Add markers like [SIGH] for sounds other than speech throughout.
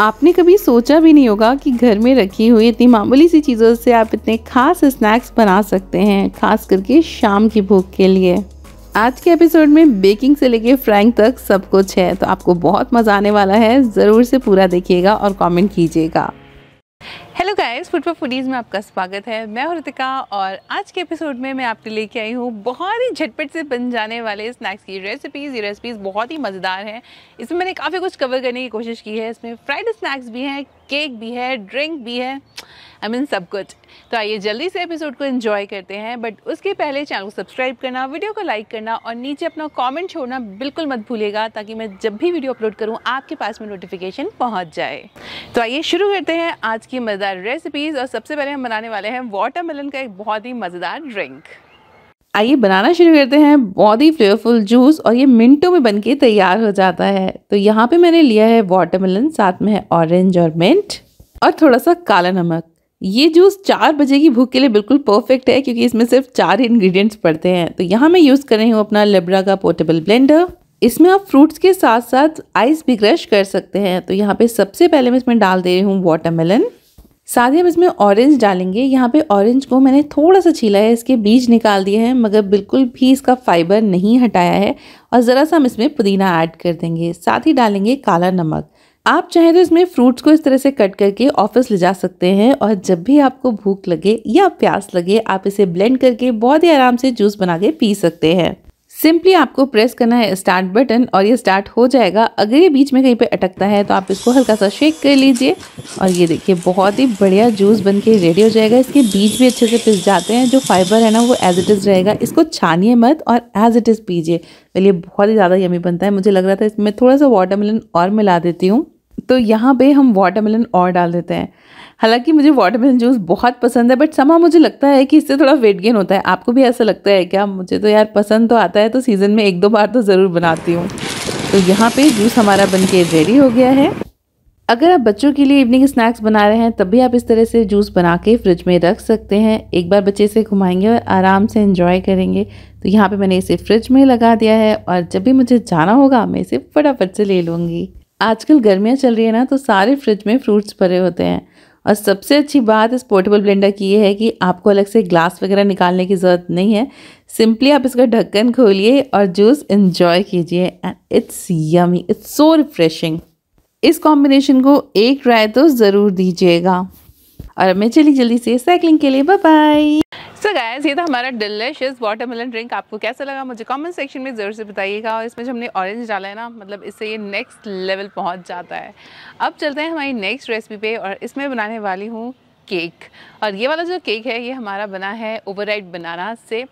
आपने कभी सोचा भी नहीं होगा कि घर में रखी हुई इतनी मामूली सी चीज़ों से आप इतने खास स्नैक्स बना सकते हैं खास करके शाम की भूख के लिए आज के एपिसोड में बेकिंग से लेके फ्रैंक तक सब कुछ है तो आपको बहुत मज़ा आने वाला है ज़रूर से पूरा देखिएगा और कमेंट कीजिएगा हेलो गाइस फॉर फूडीज़ में आपका स्वागत है मैं हृतिका और आज के एपिसोड में मैं आपके लेके आई हूँ बहुत ही झटपट से बन जाने वाले स्नैक्स की रेसिपीज़ ये रेसिपीज़ बहुत ही मज़ेदार हैं इसमें मैंने काफ़ी कुछ कवर करने की कोशिश की है इसमें फ्राइड स्नैक्स भी हैं केक भी है ड्रिंक भी है आई मीन सब कुछ तो आइए जल्दी से एपिसोड को इन्जॉय करते हैं बट उसके पहले चैनल को सब्सक्राइब करना वीडियो को लाइक करना और नीचे अपना कॉमेंट छोड़ना बिल्कुल मत भूलेगा ताकि मैं जब भी वीडियो अपलोड करूँ आपके पास में नोटिफिकेशन पहुँच जाए तो आइए शुरू करते हैं आज की मज़ेदार रेसिपीज़ और सबसे पहले हम बनाने वाले हैं वाटरमेलन का एक बहुत ही मज़ेदार ड्रिंक आइए बनाना शुरू करते हैं बहुत ही फ्लेवरफुल जूस और ये मिनटों में बनके तैयार हो जाता है तो यहाँ पे मैंने लिया है वाटरमेलन साथ में है ऑरेंज और मिंट और थोड़ा सा काला नमक ये जूस चार बजे की भूख के लिए बिल्कुल परफेक्ट है क्योंकि इसमें सिर्फ चार इंग्रेडिएंट्स पड़ते हैं तो यहाँ मैं यूज़ कर रही हूँ अपना लेब्रा का पोर्टेबल ब्लेंडर इसमें आप फ्रूट्स के साथ साथ आइस भी क्रश कर सकते हैं तो यहाँ पे सबसे पहले मैं इसमें डाल दे रही हूँ वाटरमेलन साथ ही हम इसमें ऑरेंज डालेंगे यहाँ पे ऑरेंज को मैंने थोड़ा सा छीला है इसके बीज निकाल दिए हैं मगर बिल्कुल भी इसका फाइबर नहीं हटाया है और ज़रा सा हम इसमें पुदीना ऐड कर देंगे साथ ही डालेंगे काला नमक आप चाहें तो इसमें फ्रूट्स को इस तरह से कट करके ऑफिस ले जा सकते हैं और जब भी आपको भूख लगे या प्यास लगे आप इसे ब्लेंड करके बहुत ही आराम से जूस बना के पी सकते हैं सिंपली आपको प्रेस करना है स्टार्ट बटन और ये स्टार्ट हो जाएगा अगर ये बीच में कहीं पे अटकता है तो आप इसको हल्का सा शेक कर लीजिए और ये देखिए बहुत ही बढ़िया जूस बन के रेडी हो जाएगा इसके बीज भी अच्छे से पिस जाते हैं जो फाइबर है ना वो एज इट इज़ रहेगा इसको छानिए मत और एज इट इज़ पीजिए चलिए बहुत ही ज़्यादा यमी बनता है मुझे लग रहा था इसमें थोड़ा सा वाटरमेलन और मिला देती हूँ तो यहाँ पे हम वाटरमेलन और डाल देते हैं हालांकि मुझे वाटरमेलन जूस बहुत पसंद है बट समा मुझे लगता है कि इससे थोड़ा वेट गेन होता है आपको भी ऐसा लगता है क्या मुझे तो यार पसंद तो आता है तो सीज़न में एक दो बार तो ज़रूर बनाती हूँ तो यहाँ पर जूस हमारा बन के रेडी हो गया है अगर आप बच्चों के लिए इवनिंग स्नैक्स बना रहे हैं तब भी आप इस तरह से जूस बना के फ्रिज में रख सकते हैं एक बार बच्चे इसे घुमाएंगे और आराम से इन्जॉय करेंगे तो यहाँ पे मैंने इसे फ्रिज में लगा दिया है और जब भी मुझे जाना होगा मैं इसे फटाफट से ले लूँगी आजकल गर्मियाँ चल रही है ना तो सारे फ्रिज में फ्रूट्स भरे होते हैं और सबसे अच्छी बात इस पोर्टेबल ब्लेंडर की ये है कि आपको अलग से ग्लास वगैरह निकालने की ज़रूरत नहीं है सिंपली आप इसका ढक्कन खोलिए और जूस इन्जॉय कीजिए and it's yummy it's so refreshing इस कॉम्बिनेशन को एक ट्राई तो ज़रूर दीजिएगा और मैं चली जल्दी से साइकिलिंग के लिए बाय सो गायस ये था हमारा डिलिशियस वाटरमेलन ड्रिंक आपको कैसा लगा मुझे कमेंट सेक्शन में ज़रूर से बताइएगा और इसमें जो हमने ऑरेंज डाला है ना मतलब इससे ये नेक्स्ट लेवल पहुंच जाता है अब चलते हैं हमारी नेक्स्ट रेसिपी पे और इसमें बनाने वाली हूँ केक और ये वाला जो केक है ये हमारा बना है ओवर बनाना से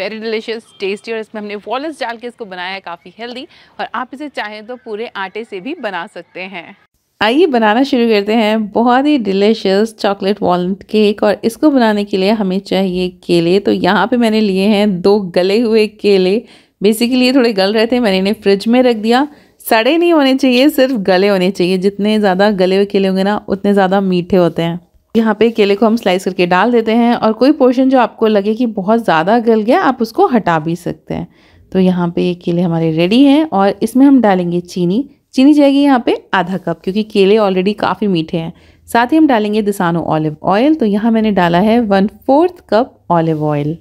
वेरी डिलिशियस टेस्टी और इसमें हमने वॉलस डाल के इसको बनाया है काफ़ी हेल्दी और आप इसे चाहें तो पूरे आटे से भी बना सकते हैं आइए बनाना शुरू करते हैं बहुत ही डिलीशियस चॉकलेट वॉलट केक और इसको बनाने के लिए हमें चाहिए केले तो यहाँ पे मैंने लिए हैं दो गले हुए केले बेसिकली ये थोड़े गल रहे थे मैंने इन्हें फ्रिज में रख दिया सड़े नहीं होने चाहिए सिर्फ गले होने चाहिए जितने ज़्यादा गले हुए केले होंगे ना उतने ज़्यादा मीठे होते हैं यहाँ पे केले को हम स्लाइस करके डाल देते हैं और कोई पोर्शन जो आपको लगे कि बहुत ज़्यादा गल गया आप उसको हटा भी सकते हैं तो यहाँ पे ये केले हमारे रेडी हैं और इसमें हम डालेंगे चीनी चीनी जाएगी यहाँ पे आधा कप क्योंकि केले ऑलरेडी काफ़ी मीठे हैं साथ ही हम डालेंगे दिसानो ऑलिव ऑयल तो यहाँ मैंने डाला है one fourth cup olive oil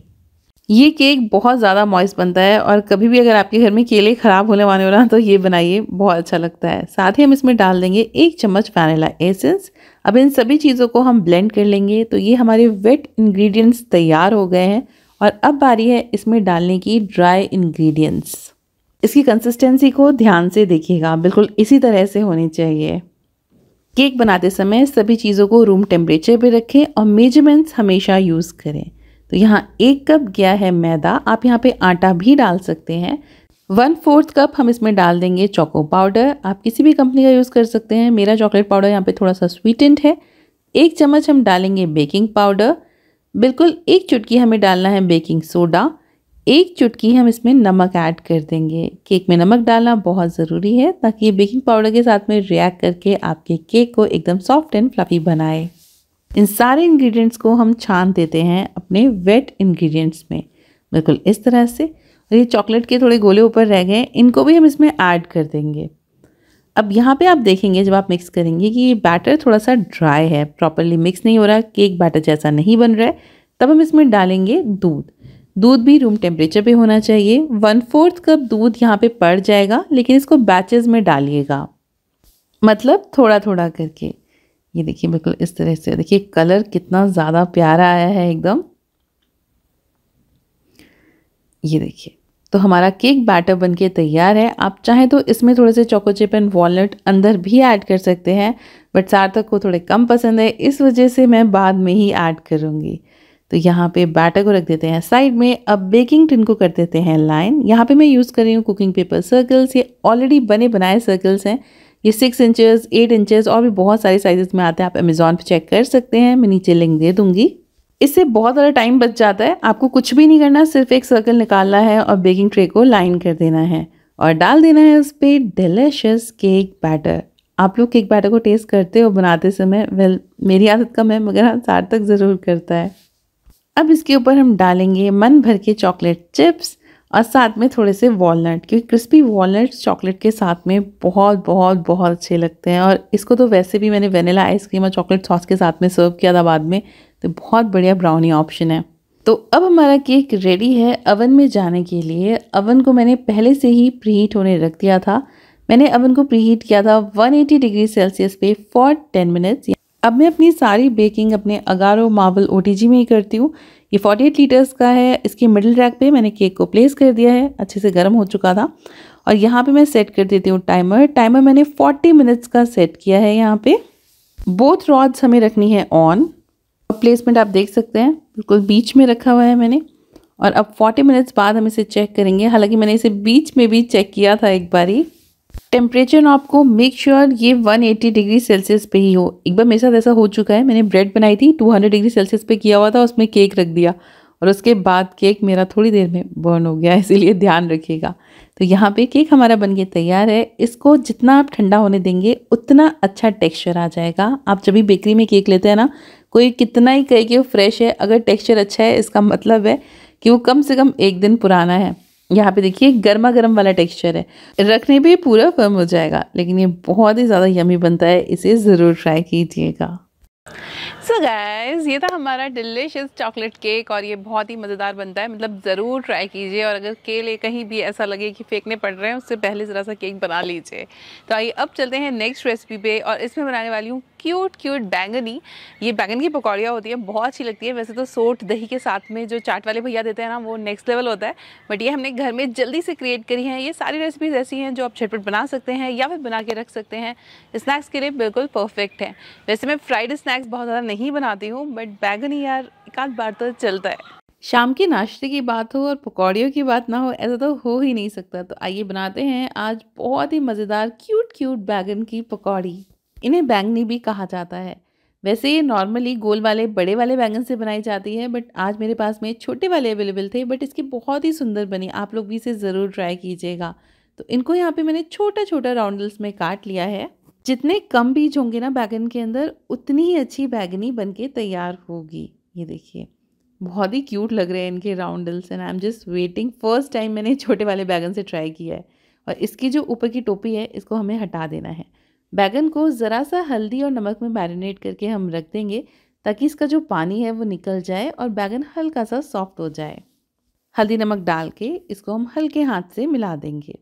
ये केक बहुत ज़्यादा मॉइस्ट बनता है और कभी भी अगर आपके घर में केले ख़राब होने वाले हो रहा तो ये बनाइए बहुत अच्छा लगता है साथ ही हम इसमें डाल देंगे एक चम्मच वैनिला एसेंस अब इन सभी चीज़ों को हम ब्लेंड कर लेंगे तो ये हमारे वेट इंग्रेडिएंट्स तैयार हो गए हैं और अब बारी है इसमें डालने की ड्राई इन्ग्रीडियंट्स इसकी कंसिस्टेंसी को ध्यान से देखिएगा बिल्कुल इसी तरह से होनी चाहिए केक बनाते समय सभी चीज़ों को रूम टेम्परेचर पर रखें और मेजरमेंट्स हमेशा यूज़ करें तो यहाँ एक कप गया है मैदा आप यहाँ पे आटा भी डाल सकते हैं वन फोर्थ कप हम इसमें डाल देंगे चॉको पाउडर आप किसी भी कंपनी का यूज़ कर सकते हैं मेरा चॉकलेट पाउडर यहाँ पे थोड़ा सा स्वीटेंट है एक चम्मच हम डालेंगे बेकिंग पाउडर बिल्कुल एक चुटकी हमें डालना है बेकिंग सोडा एक चुटकी हम इसमें नमक ऐड कर देंगे केक में नमक डालना बहुत ज़रूरी है ताकि ये बेकिंग पाउडर के साथ में रिएक्ट करके आपके केक को एकदम सॉफ्ट एंड फ्लफी बनाए इन सारे इंग्रेडिएंट्स को हम छान देते हैं अपने वेट इंग्रेडिएंट्स में बिल्कुल इस तरह से और ये चॉकलेट के थोड़े गोले ऊपर रह गए इनको भी हम इसमें ऐड कर देंगे अब यहाँ पे आप देखेंगे जब आप मिक्स करेंगे कि ये बैटर थोड़ा सा ड्राई है प्रॉपरली मिक्स नहीं हो रहा केक बैटर जैसा नहीं बन रहा है तब हम इसमें डालेंगे दूध दूध भी रूम टेम्परेचर पे होना चाहिए वन फोर्थ कप दूध यहाँ पे पड़ जाएगा लेकिन इसको बैचेस में डालिएगा मतलब थोड़ा थोड़ा करके ये देखिए बिल्कुल इस तरह से देखिए कलर कितना ज़्यादा प्यारा आया है एकदम ये देखिए तो हमारा केक बैटर बनके तैयार है आप चाहें तो इसमें थोड़े से चोको चिप एंड वॉलट अंदर भी ऐड कर सकते हैं बट सार्थक को थोड़े कम पसंद है इस वजह से मैं बाद में ही ऐड करूँगी तो यहाँ पे बैटर को रख देते हैं साइड में अब बेकिंग टिन को कर देते हैं लाइन यहाँ पे मैं यूज़ कर रही हूँ कुकिंग पेपर सर्कल्स ये ऑलरेडी बने बनाए सर्कल्स हैं ये सिक्स इंचेस एट इंचेस और भी बहुत सारे साइजेस में आते हैं आप अमेज़ॉन पे चेक कर सकते हैं मैं नीचे लिंक दे दूँगी इससे बहुत ज़्यादा टाइम बच जाता है आपको कुछ भी नहीं करना सिर्फ एक सर्कल निकालना है और बेकिंग ट्रे को लाइन कर देना है और डाल देना है उस पर डिलिशियस केक बैटर आप लोग केक बैटर को टेस्ट करते हो बनाते समय वेल मेरी आदत कम है मगर हाँ सार तक ज़रूर करता है अब इसके ऊपर हम डालेंगे मन भर के चॉकलेट चिप्स और साथ में थोड़े से वॉलनट क्योंकि क्रिस्पी वॉलनट चॉकलेट के साथ में बहुत बहुत बहुत अच्छे लगते हैं और इसको तो वैसे भी मैंने वेनिला आइसक्रीम और चॉकलेट सॉस के साथ में सर्व किया था बाद में तो बहुत बढ़िया ब्राउनी ऑप्शन है तो अब हमारा केक रेडी है अवन में जाने के लिए अवन को मैंने पहले से ही प्रीहीट होने रख दिया था मैंने अवन को प्रीहीट किया था 180 डिग्री सेल्सियस पे फॉर 10 मिनट्स अब मैं अपनी सारी बेकिंग अपने अगारो मार्बल ओ में ही करती हूँ ये 48 लीटर्स का है इसके मिडिल रैक पे मैंने केक को प्लेस कर दिया है अच्छे से गर्म हो चुका था और यहाँ पे मैं सेट कर देती हूँ टाइमर टाइमर मैंने 40 मिनट्स का सेट किया है यहाँ पे बोथ रॉड्स हमें रखनी है ऑन और प्लेसमेंट आप देख सकते हैं बिल्कुल बीच में रखा हुआ है मैंने और अब फोर्टी मिनट्स बाद हम इसे चेक करेंगे हालांकि मैंने इसे बीच में भी चेक किया था एक बारी टेम्परेचर आपको मेक श्योर sure ये 180 डिग्री सेल्सियस पे ही हो एक बार मेरे साथ ऐसा हो चुका है मैंने ब्रेड बनाई थी 200 डिग्री सेल्सियस पे किया हुआ था उसमें केक रख दिया और उसके बाद केक मेरा थोड़ी देर में बर्न हो गया [LAUGHS] इसीलिए ध्यान रखिएगा तो यहाँ पे केक हमारा बन के तैयार है इसको जितना आप ठंडा होने देंगे उतना अच्छा टेक्स्चर आ जाएगा आप जब भी बेकरी में केक लेते हैं ना कोई कितना ही कहे कि वो फ्रेश है अगर टेक्स्चर अच्छा है इसका मतलब है कि वो कम से कम एक दिन पुराना है यहाँ पे देखिए गर्मा गर्म वाला टेक्सचर है रखने पे पूरा फर्म हो जाएगा लेकिन ये बहुत ही ज़्यादा यमी बनता है इसे ज़रूर ट्राई कीजिएगा सो गाइस ये था हमारा डिलिशियस चॉकलेट केक और ये बहुत ही मज़ेदार बनता है मतलब ज़रूर ट्राई कीजिए और अगर केले कहीं भी ऐसा लगे कि फेंकने पड़ रहे हैं उससे पहले ज़रा सा केक बना लीजिए तो आइए अब चलते हैं नेक्स्ट रेसिपी पे और इसमें बनाने वाली हूँ क्यूट क्यूट बैंगनी ये बैंगन की पकौड़ियाँ होती है बहुत अच्छी लगती है वैसे तो सोट दही के साथ में जो चाट वाले भैया देते हैं ना वो नेक्स्ट लेवल होता है बट ये हमने घर में जल्दी से क्रिएट करी है ये सारी रेसिपीज़ ऐसी हैं जो आप छटपट बना सकते हैं या फिर बना के रख सकते हैं स्नैक्स के लिए बिल्कुल परफेक्ट है वैसे मैं फ्राइड स्नैक्स बहुत ज़्यादा नहीं बनाती हूँ बट बैगनी यार एक आध बार तो चलता है शाम के नाश्ते की बात हो और पकौड़ियों की बात ना हो ऐसा तो हो ही नहीं सकता तो आइए बनाते हैं आज बहुत ही मज़ेदार क्यूट क्यूट बैगन की पकौड़ी इन्हें बैंगनी भी कहा जाता है वैसे ये नॉर्मली गोल वाले बड़े वाले बैंगन से बनाई जाती है बट आज मेरे पास में छोटे वाले अवेलेबल थे बट इसकी बहुत ही सुंदर बनी आप लोग भी इसे ज़रूर ट्राई कीजिएगा तो इनको यहाँ पे मैंने छोटा छोटा राउंडल्स में काट लिया है जितने कम बीज होंगे ना बैगन के अंदर उतनी ही अच्छी बैगनी बन के तैयार होगी ये देखिए बहुत ही क्यूट लग रहे हैं इनके roundels and I am just waiting first time मैंने [LAUGHS] छोटे वाले बैगन से ट्राई किया है और इसकी जो ऊपर की टोपी है इसको हमें हटा देना है बैगन को ज़रा सा हल्दी और नमक में मैरिनेट करके हम रख देंगे ताकि इसका जो पानी है वो निकल जाए और बैगन हल्का सा सॉफ्ट हो जाए हल्दी नमक डाल के इसको हम हल्के हाथ से मिला देंगे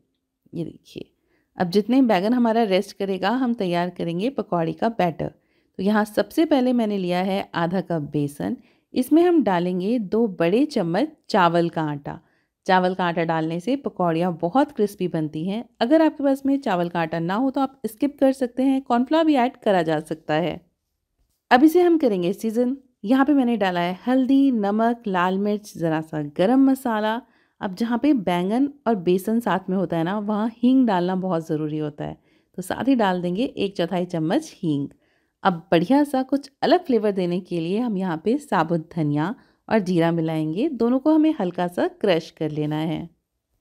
ये देखिए अब जितने बैगन हमारा रेस्ट करेगा हम तैयार करेंगे पकौड़ी का बैटर तो यहाँ सबसे पहले मैंने लिया है आधा कप बेसन इसमें हम डालेंगे दो बड़े चम्मच चावल का आटा चावल का आटा डालने से पकौड़ियाँ बहुत क्रिस्पी बनती हैं अगर आपके पास में चावल का आटा ना हो तो आप स्किप कर सकते हैं कॉर्नफ्लावर भी ऐड करा जा सकता है अब इसे हम करेंगे सीज़न यहाँ पे मैंने डाला है हल्दी नमक लाल मिर्च ज़रा सा गरम मसाला अब जहाँ पे बैंगन और बेसन साथ में होता है ना वहाँ हींग डालना बहुत ज़रूरी होता है तो साथ ही डाल देंगे एक चौथाई चम्मच हींग अब बढ़िया सा कुछ अलग फ्लेवर देने के लिए हम यहाँ पे साबुत धनिया और जीरा मिलाएंगे दोनों को हमें हल्का सा क्रश कर लेना है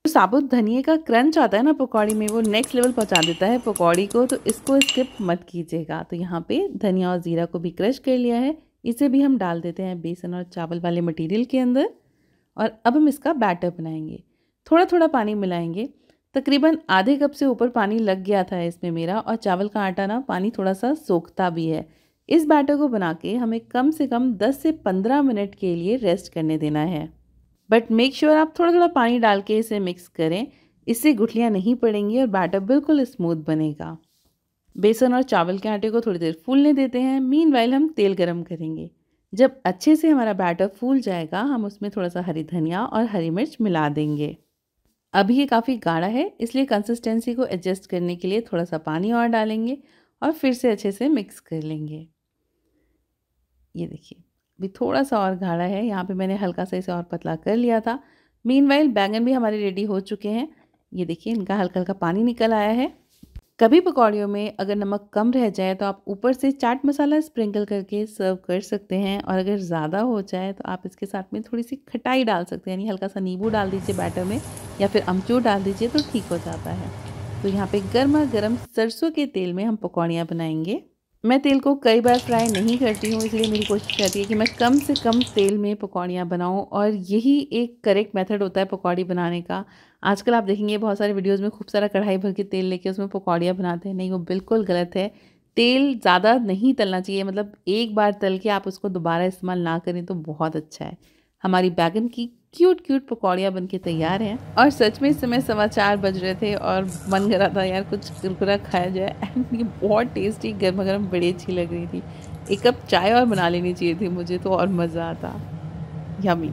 तो साबुत धनिए का क्रंच आता है ना पकौड़ी में वो नेक्स्ट लेवल पहुंचा देता है पकौड़ी को तो इसको स्किप मत कीजिएगा तो यहाँ पे धनिया और ज़ीरा को भी क्रश कर लिया है इसे भी हम डाल देते हैं बेसन और चावल वाले मटेरियल के अंदर और अब हम इसका बैटर बनाएंगे थोड़ा थोड़ा पानी मिलाएंगे तकरीबन आधे कप से ऊपर पानी लग गया था इसमें मेरा और चावल का आटा ना पानी थोड़ा सा सोखता भी है इस बैटर को बना के हमें कम से कम 10 से 15 मिनट के लिए रेस्ट करने देना है बट मेक श्योर आप थोड़ा थोड़ा पानी डाल के इसे मिक्स करें इससे गुठलियाँ नहीं पड़ेंगी और बैटर बिल्कुल स्मूथ बनेगा बेसन और चावल के आटे को थोड़ी देर फूलने देते हैं मीन हम तेल गर्म करेंगे जब अच्छे से हमारा बैटर फूल जाएगा हम उसमें थोड़ा सा हरी धनिया और हरी मिर्च मिला देंगे अभी ये काफ़ी गाढ़ा है इसलिए कंसिस्टेंसी को एडजस्ट करने के लिए थोड़ा सा पानी और डालेंगे और फिर से अच्छे से मिक्स कर लेंगे ये देखिए अभी थोड़ा सा और गाढ़ा है यहाँ पे मैंने हल्का सा इसे और पतला कर लिया था मीन बैंगन भी हमारे रेडी हो चुके हैं ये देखिए इनका हल्का हल्का पानी निकल आया है कभी पकौड़ियों में अगर नमक कम रह जाए तो आप ऊपर से चाट मसाला स्प्रिंकल करके सर्व कर सकते हैं और अगर ज़्यादा हो जाए तो आप इसके साथ में थोड़ी सी खटाई डाल सकते हैं यानी हल्का सा नींबू डाल दीजिए बैटर में या फिर अमचूर डाल दीजिए तो ठीक हो जाता है तो यहाँ पे गर्मा गर्म सरसों के तेल में हम पकौड़ियाँ बनाएंगे मैं तेल को कई बार फ्राई नहीं करती हूँ इसलिए मेरी कोशिश रहती है कि मैं कम से कम तेल में पकौड़ियाँ बनाऊँ और यही एक करेक्ट मेथड होता है पकौड़ी बनाने का आजकल आप देखेंगे बहुत सारे वीडियोस में खूब सारा कढ़ाई भर के तेल लेके उसमें पकौड़ियाँ बनाते हैं नहीं वो बिल्कुल गलत है तेल ज़्यादा नहीं तलना चाहिए मतलब एक बार तल के आप उसको दोबारा इस्तेमाल ना करें तो बहुत अच्छा है हमारी बैगन की क्यूट क्यूट पकौड़ियाँ बन के तैयार हैं और सच में इस समय सवा चार बज रहे थे और मन कर रहा था यार कुछ कुरकुरा खाया जाए एंड ये बहुत टेस्टी गर्मा गर्म बड़ी अच्छी लग रही थी एक कप चाय और बना लेनी चाहिए थी मुझे तो और मज़ा आता यमी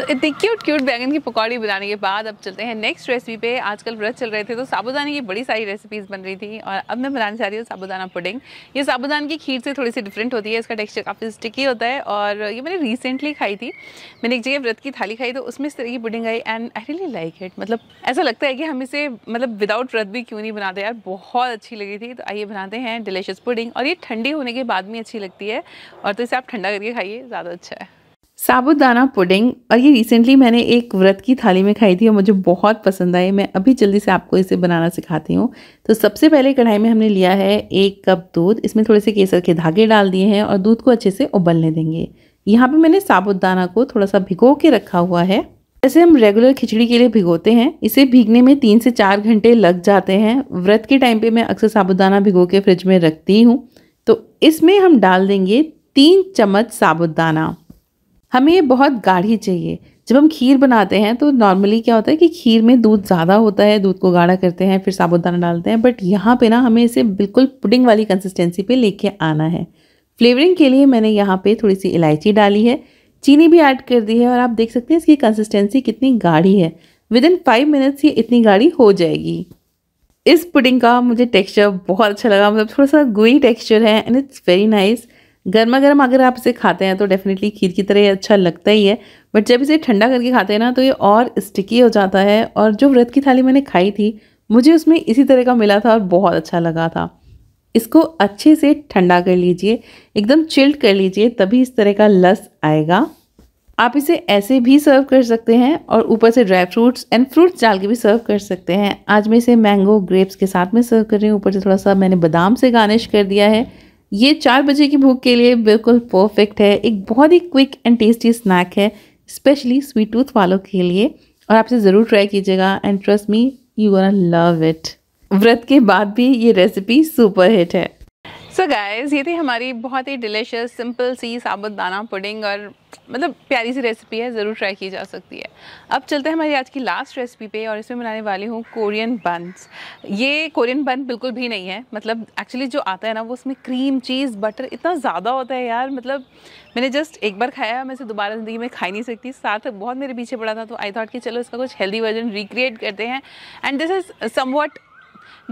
सो इतनी क्यूट क्यूट बैंगन की पकौड़ी बनाने के बाद अब चलते हैं नेक्स्ट रेसिपी पे आजकल व्रत चल रहे थे तो साबुदाने की बड़ी सारी रेसिपीज़ बन रही थी और अब मैं बनाने जा रही हूँ साबुदाना पुडिंग ये साबुदान की खीर से थोड़ी सी डिफरेंट होती है इसका टेक्सचर काफ़ी स्टिकी होता है और ये मैंने रिसेंटली खाई थी मैंने एक जगह व्रत की थाली खाई तो उसमें इस तरह की पुडिंग आई and I really like it मतलब ऐसा लगता है कि हम इसे मतलब विदाउट व्रत भी क्यों नहीं बनाते यार बहुत अच्छी लगी थी तो आइए बनाते हैं डिलीशियस पुडिंग और ये ठंडी होने के बाद भी अच्छी लगती है और तो इसे आप ठंडा करके खाइए ज़्यादा अच्छा है साबुदाना पुडिंग और ये रिसेंटली मैंने एक व्रत की थाली में खाई थी और मुझे बहुत पसंद आई मैं अभी जल्दी से आपको इसे बनाना सिखाती हूँ तो सबसे पहले कढ़ाई में हमने लिया है एक कप दूध इसमें थोड़े से केसर के धागे डाल दिए हैं और दूध को अच्छे से उबलने देंगे यहाँ पे मैंने साबुदाना को थोड़ा सा भिगो के रखा हुआ है जैसे हम रेगुलर खिचड़ी के लिए भिगोते हैं इसे भीगने में तीन से चार घंटे लग जाते हैं व्रत के टाइम पर मैं अक्सर साबुदाना भिगो के फ्रिज में रखती हूँ तो इसमें हम डाल देंगे तीन चम्मच साबुदाना हमें ये बहुत गाढ़ी चाहिए जब हम खीर बनाते हैं तो नॉर्मली क्या होता है कि खीर में दूध ज़्यादा होता है दूध को गाढ़ा करते हैं फिर साबुदाना डालते हैं बट यहाँ पे ना हमें इसे बिल्कुल पुडिंग वाली कंसिस्टेंसी पे लेके आना है फ्लेवरिंग के लिए मैंने यहाँ पे थोड़ी सी इलायची डाली है चीनी भी ऐड कर दी है और आप देख सकते हैं इसकी कंसिस्टेंसी कितनी गाढ़ी है विद इन फाइव मिनट्स ये इतनी गाढ़ी हो जाएगी इस पुडिंग का मुझे टेक्स्चर बहुत अच्छा लगा मतलब थोड़ा सा गुई टेक्स्चर है and it's very nice nice. गर्मा गर्म अगर आप इसे खाते हैं तो डेफिनेटली खीर की तरह अच्छा लगता ही है बट जब इसे ठंडा करके खाते हैं ना तो ये और स्टिकी हो जाता है और जो व्रत की थाली मैंने खाई थी मुझे उसमें इसी तरह का मिला था और बहुत अच्छा लगा था इसको अच्छे से ठंडा कर लीजिए एकदम चिल्ड कर लीजिए तभी इस तरह का लस आएगा आप इसे ऐसे भी सर्व कर सकते हैं और ऊपर से ड्राई फ्रूट्स एंड फ्रूट्स डाल के भी सर्व कर सकते हैं आज मैं इसे मैंगो ग्रेप्स के साथ में सर्व कर रही हूँ ऊपर से थोड़ा सा मैंने बादाम से गार्निश कर दिया है ये चार बजे की भूख के लिए बिल्कुल परफेक्ट है एक बहुत ही क्विक एंड टेस्टी स्नैक है स्पेशली स्वीट टूथ वालों के लिए और आप इसे ज़रूर ट्राई कीजिएगा and trust me you won love it व्रत के बाद भी ये रेसिपी सुपर हिट है सो so गाइस ये थी हमारी बहुत ही डिलीशियस सिंपल सी साबुत दाना पुडिंग और मतलब प्यारी सी रेसिपी है ज़रूर ट्राई की जा सकती है अब चलते हैं हमारी आज की लास्ट रेसिपी पे और इसमें बनाने वाली हूँ कोरियन बंस ये कोरियन बन बिल्कुल भी नहीं है मतलब एक्चुअली जो आता है ना वो उसमें क्रीम चीज़ बटर इतना ज़्यादा होता है यार मतलब मैंने जस्ट एक बार खाया मैं इसे दोबारा ज़िंदगी में खा नहीं सकती साथ बहुत मेरे पीछे पड़ा था तो आई थॉट कि चलो इसका कुछ हेल्दी वर्जन रिक्रिएट करते हैं and this is something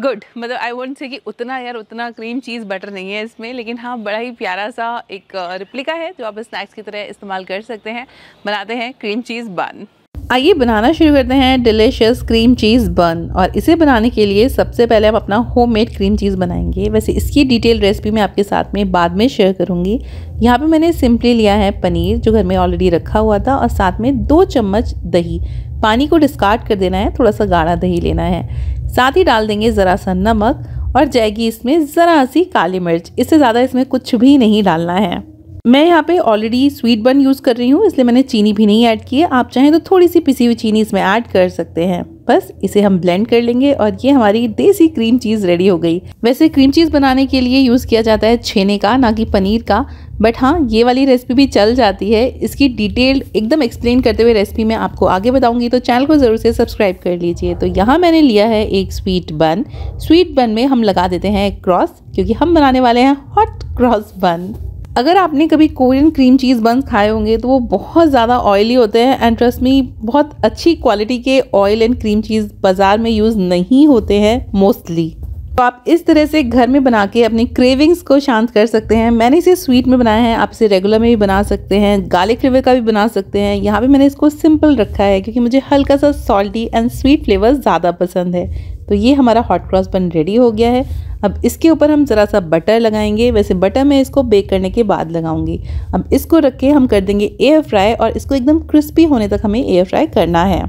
good मतलब आई वॉन्ट से कि उतना यार उतना क्रीम चीज़ बटर नहीं है इसमें लेकिन हाँ बड़ा ही प्यारा सा एक रिप्लिका है जो आप स्नैक्स की तरह इस्तेमाल कर सकते हैं बनाते हैं क्रीम चीज़ बन आइए बनाना शुरू करते हैं डिलीशियस क्रीम चीज़ बन और इसे बनाने के लिए सबसे पहले हम अपना होममेड क्रीम चीज़ बनाएंगे वैसे इसकी डिटेल रेसिपी मैं आपके साथ में बाद में शेयर करूंगी यहाँ पे मैंने सिंपली लिया है पनीर जो घर में ऑलरेडी रखा हुआ था और साथ में दो चम्मच दही पानी को डिस्कार्ड कर देना है थोड़ा सा गाढ़ा दही लेना है साथ ही डाल देंगे ज़रा सा नमक और जाएगी इसमें ज़रा सी काली मिर्च इससे ज़्यादा इसमें कुछ भी नहीं डालना है मैं यहाँ पे ऑलरेडी स्वीट बन यूज़ कर रही हूँ इसलिए मैंने चीनी भी नहीं ऐड की है आप चाहें तो थोड़ी सी पिसी हुई चीनी इसमें ऐड कर सकते हैं बस इसे हम ब्लेंड कर लेंगे और ये हमारी देसी क्रीम चीज़ रेडी हो गई वैसे क्रीम चीज़ बनाने के लिए यूज़ किया जाता है छेने का ना कि पनीर का बट हाँ ये वाली रेसिपी भी चल जाती है इसकी डिटेल एकदम एक्सप्लेन करते हुए रेसिपी मैं आपको आगे बताऊंगी तो चैनल को ज़रूर से सब्सक्राइब कर लीजिए तो यहाँ मैंने लिया है एक स्वीट बन स्वीट बन में हम लगा देते हैं क्रॉस क्योंकि हम बनाने वाले हैं हॉट क्रॉस बन अगर आपने कभी कोरियन क्रीम चीज़ बन खाए होंगे तो वो बहुत ज़्यादा ऑयली होते हैं एंड ट्रस्ट मी बहुत अच्छी क्वालिटी के ऑयल एंड क्रीम चीज़ बाज़ार में यूज़ नहीं होते हैं मोस्टली तो आप इस तरह से घर में बना के अपनी क्रेविंग्स को शांत कर सकते हैं मैंने इसे स्वीट में बनाया है आप इसे रेगुलर में भी बना सकते हैं गार्लिक फ्लेवर का भी बना सकते हैं यहाँ पे मैंने इसको सिंपल रखा है क्योंकि मुझे हल्का सा सॉल्टी एंड स्वीट फ्लेवर ज़्यादा पसंद है तो ये हमारा हॉट क्रॉस बन रेडी हो गया है अब इसके ऊपर हम ज़रा सा बटर लगाएंगे वैसे बटर मैं इसको बेक करने के बाद लगाऊंगी अब इसको रख के हम कर देंगे एयर फ्राई और इसको एकदम क्रिस्पी होने तक हमें एयर फ्राई करना है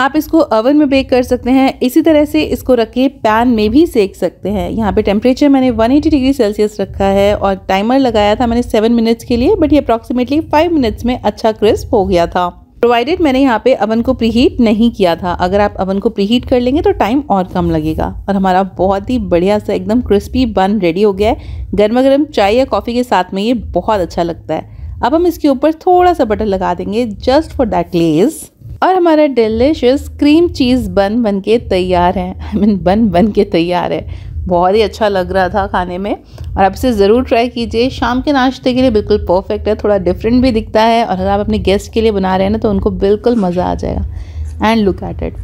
आप इसको ओवन में बेक कर सकते हैं इसी तरह से इसको रख के पैन में भी सेक सकते हैं यहाँ पे टेम्परेचर मैंने 180 डिग्री सेल्सियस रखा है और टाइमर लगाया था मैंने 7 मिनट्स के लिए बट ये अप्रॉक्सीमेटली 5 मिनट्स में अच्छा क्रिस्प हो गया था प्रोवाइडेड मैंने यहाँ पे अवन को प्रीहीट नहीं किया था अगर आप अवन को प्रीहीट कर लेंगे तो टाइम और कम लगेगा और हमारा बहुत ही बढ़िया सा एकदम क्रिस्पी बन रेडी हो गया है गर्मा गर्म चाय या कॉफ़ी के साथ में ये बहुत अच्छा लगता है अब हम इसके ऊपर थोड़ा सा बटर लगा देंगे जस्ट फॉर दैट लेज़ और हमारा डिलिशियस क्रीम चीज़ बन बन के तैयार है आई I मीन mean, बन बन के तैयार है बहुत ही अच्छा लग रहा था खाने में और आप इसे ज़रूर ट्राई कीजिए शाम के नाश्ते के लिए बिल्कुल परफेक्ट है थोड़ा डिफरेंट भी दिखता है और अगर आप अपने गेस्ट के लिए बना रहे हैं ना तो उनको बिल्कुल मज़ा आ जाएगा एंड लुक एट इट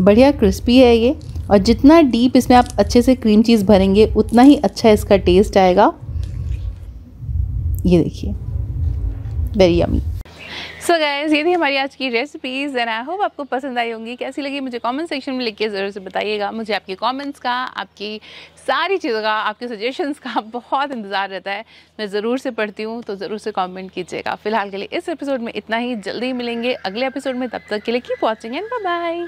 बढ़िया क्रिस्पी है ये और जितना डीप इसमें आप अच्छे से क्रीम चीज़ भरेंगे उतना ही अच्छा इसका टेस्ट आएगा ये देखिए वेरी यमी सो गैस ये थी हमारी आज की रेसिपीज़ एंड आई होप आपको पसंद आई होंगी कैसी लगी मुझे कमेंट सेक्शन में लिख के ज़रूर से बताइएगा मुझे आपके कमेंट्स का आपकी सारी चीज़ों का आपके सजेशंस का बहुत इंतज़ार रहता है मैं ज़रूर से पढ़ती हूँ तो ज़रूर से कमेंट कीजिएगा फिलहाल के लिए इस एपिसोड में इतना ही जल्दी मिलेंगे अगले एपिसोड में तब तक के लिए कीप वॉचिंग एंड बाय